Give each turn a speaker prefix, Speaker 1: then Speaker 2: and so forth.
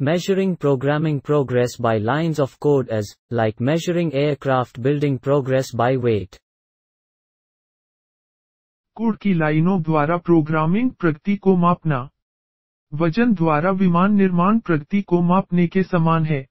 Speaker 1: Measuring programming progress by lines of code is, like measuring aircraft building progress by weight.
Speaker 2: Code की लाइनों द्वारा programming प्रगति को मापना वजन द्वारा विमान निर्माण प्रगति को मापने के समान है